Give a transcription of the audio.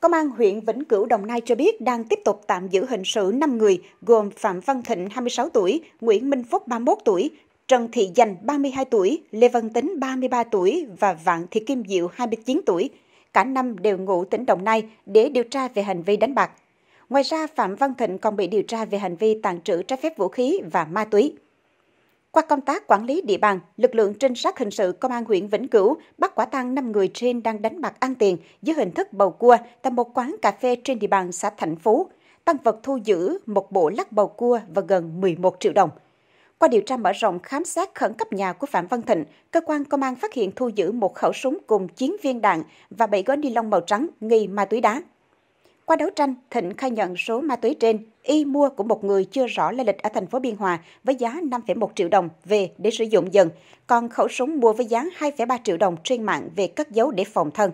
Công an huyện Vĩnh Cửu Đồng Nai cho biết đang tiếp tục tạm giữ hình sự 5 người gồm Phạm Văn Thịnh 26 tuổi, Nguyễn Minh Phúc 31 tuổi, Trần Thị Dành 32 tuổi, Lê Văn Tính 33 tuổi và Vạn Thị Kim Diệu 29 tuổi. Cả năm đều ngụ tỉnh Đồng Nai để điều tra về hành vi đánh bạc. Ngoài ra, Phạm Văn Thịnh còn bị điều tra về hành vi tàn trữ trái phép vũ khí và ma túy. Qua công tác quản lý địa bàn, lực lượng trinh sát hình sự Công an huyện Vĩnh Cửu bắt quả tang 5 người trên đang đánh bạc ăn tiền dưới hình thức bầu cua tại một quán cà phê trên địa bàn xã Thạnh Phú. Tăng vật thu giữ một bộ lắc bầu cua và gần 11 triệu đồng. Qua điều tra mở rộng khám xét khẩn cấp nhà của Phạm Văn Thịnh, cơ quan công an phát hiện thu giữ một khẩu súng cùng 9 viên đạn và 7 gói ni lông màu trắng nghi ma túy đá. Qua đấu tranh, Thịnh khai nhận số ma túy trên y mua của một người chưa rõ lai lịch ở thành phố Biên Hòa với giá 5,1 triệu đồng về để sử dụng dần, còn khẩu súng mua với giá 2,3 triệu đồng trên mạng về cất giấu để phòng thân.